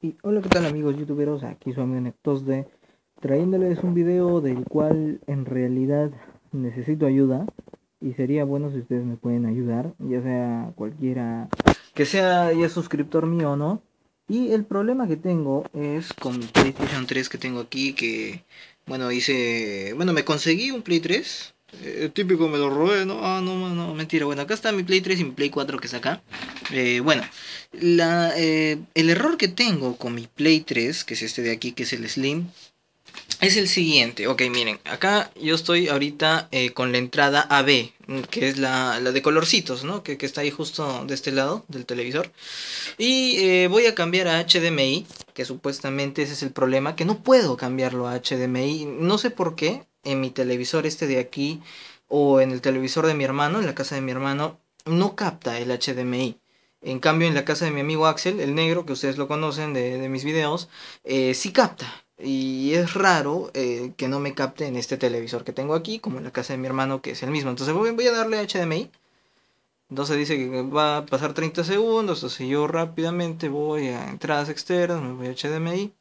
Y hola, ¿qué tal amigos youtuberos? Aquí su amigo nectos trayéndoles un video del cual en realidad necesito ayuda y sería bueno si ustedes me pueden ayudar, ya sea cualquiera que sea ya suscriptor mío o no. Y el problema que tengo es con mi PlayStation 3 que tengo aquí que bueno, hice, bueno, me conseguí un Play 3 eh, típico, me lo robé, ¿no? Ah, no, no, mentira. Bueno, acá está mi Play 3 y mi Play 4 que es acá. Eh, bueno, la, eh, el error que tengo con mi Play 3, que es este de aquí, que es el Slim, es el siguiente. Ok, miren, acá yo estoy ahorita eh, con la entrada AB, que es la, la de colorcitos, ¿no? Que, está ahí justo de este lado del televisor. Y eh, voy a cambiar a HDMI, que supuestamente ese es el problema, que no puedo cambiarlo a HDMI. No sé por qué en mi televisor este de aquí o en el televisor de mi hermano, en la casa de mi hermano, no capta el HDMI. En cambio, en la casa de mi amigo Axel, el negro, que ustedes lo conocen de, mis videos, eh, sí capta y es raro eh, que no me capte en este televisor que tengo aquí, como en la casa de mi hermano, que es el mismo. Entonces voy, a darle HDMI. Entonces dice que va a pasar 30 segundos. Entonces yo rápidamente voy a entradas externas, me voy a HDMI.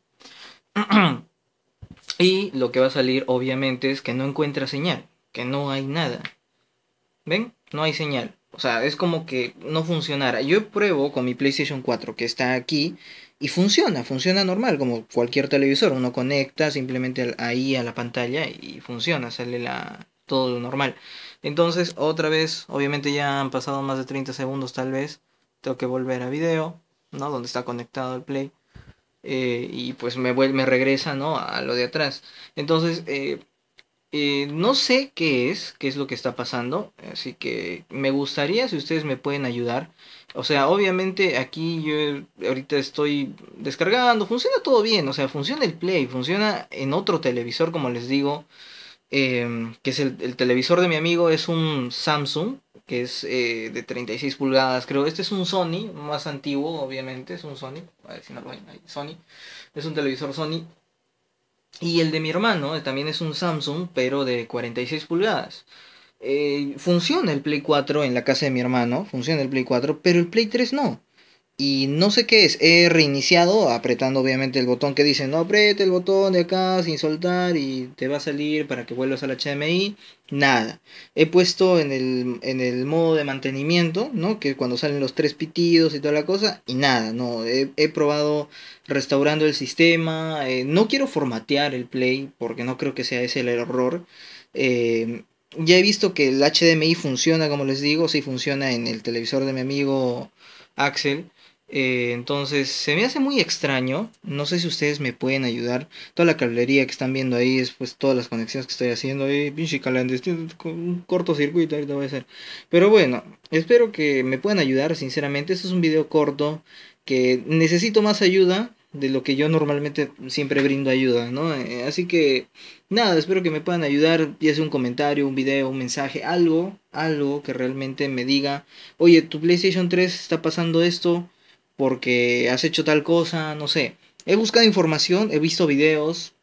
y lo que va a salir obviamente es que no encuentra señal, que no hay nada. ¿Ven? No hay señal. O sea, es como que no funcionara. Yo pruebo con mi PlayStation 4 que está aquí y funciona, funciona normal, como cualquier televisor. Uno conecta simplemente ahí a la pantalla y funciona, sale la, todo lo normal. Entonces, otra vez, obviamente ya han pasado más de 30 segundos tal vez. Tengo que volver a video, ¿no? Donde está conectado el play. Eh, y pues me, me regresa, ¿no? A lo de atrás. Entonces, eh, eh, no sé qué es, qué es lo que está pasando, así que me gustaría si ustedes me pueden ayudar. O sea, obviamente aquí yo ahorita estoy descargando, funciona todo bien, o sea, funciona el Play, funciona en otro televisor, como les digo, em, que es el, televisor de mi amigo, es un Samsung, que es eh, de 36 pulgadas, creo. Este es un Sony, más antiguo, obviamente, es un Sony, a ver si no lo Sony, es un televisor Sony y el de mi hermano eh, también es un Samsung, pero de 46 pulgadas. Eh, funciona el Play 4 en la casa de mi hermano, funciona el Play 4, pero el Play 3 no y no sé qué es. He reiniciado apretando obviamente el botón que dice no apriete el botón de acá sin soltar y te va a salir para que vuelvas al HDMI. Nada. He puesto en el, modo de mantenimiento, ¿no? Que cuando salen los tres pitidos y toda la cosa y nada, no. He, probado restaurando el sistema. Eh, no quiero formatear el Play porque no creo que sea ese el error. Eh, ya he visto que el HDMI funciona, como les digo, sí funciona en el televisor de mi amigo Axel. Eh, entonces, se me hace muy extraño. No sé si ustedes me pueden ayudar. Toda la cablería que están viendo ahí es pues todas las conexiones que estoy haciendo. Eh, pinche con un cortocircuito ahorita voy a hacer. Pero bueno, espero que me puedan ayudar, sinceramente. esto es un video corto que necesito más ayuda de lo que yo normalmente siempre brindo ayuda, ¿no? Eh, así que nada, espero que me puedan ayudar, ya sea un comentario, un video, un mensaje, algo, algo que realmente me diga, oye, tu PlayStation 3 está pasando esto, porque has hecho tal cosa, no sé. He buscado información, he visto videos.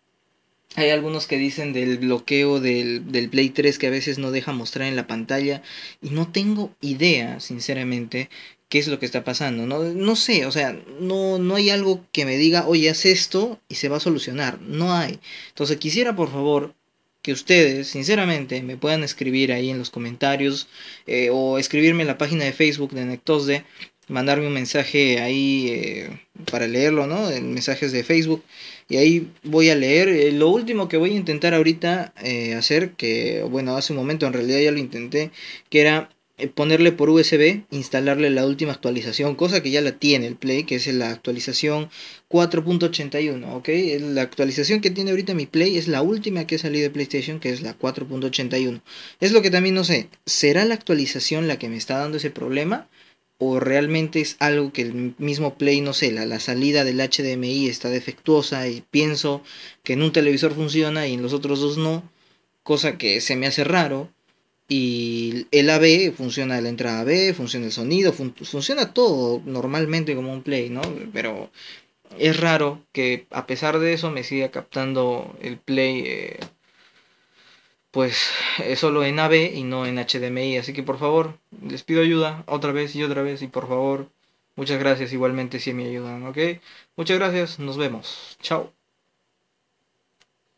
Hay algunos que dicen del bloqueo del, del Play 3 que a veces no deja mostrar en la pantalla. Y no tengo idea, sinceramente, qué es lo que está pasando. No, no sé, o sea, no, no hay algo que me diga, oye, haz esto y se va a solucionar. No hay. Entonces quisiera, por favor, que ustedes, sinceramente, me puedan escribir ahí en los comentarios eh, o escribirme en la página de Facebook de Nectosde mandarme un mensaje ahí eh, para leerlo, ¿no? En mensajes de Facebook. Y ahí voy a leer. Eh, lo último que voy a intentar ahorita eh, hacer, que bueno, hace un momento en realidad ya lo intenté, que era ponerle por USB, instalarle la última actualización, cosa que ya la tiene el Play, que es la actualización 4.81, ¿ok? La actualización que tiene ahorita mi Play es la última que ha salido de PlayStation, que es la 4.81. Es lo que también no sé, ¿será la actualización la que me está dando ese problema? o realmente es algo que el mismo Play, no sé, la, la, salida del HDMI está defectuosa y pienso que en un televisor funciona y en los otros dos no, cosa que se me hace raro. Y el AB funciona la entrada B funciona el sonido, funciona todo normalmente como un Play, ¿no? Pero es raro que a pesar de eso me siga captando el Play eh, pues es solo en AV y no en HDMI. Así que por favor, les pido ayuda otra vez y otra vez y por favor, muchas gracias igualmente si me ayudan, ¿ok? Muchas gracias, nos vemos. Chao.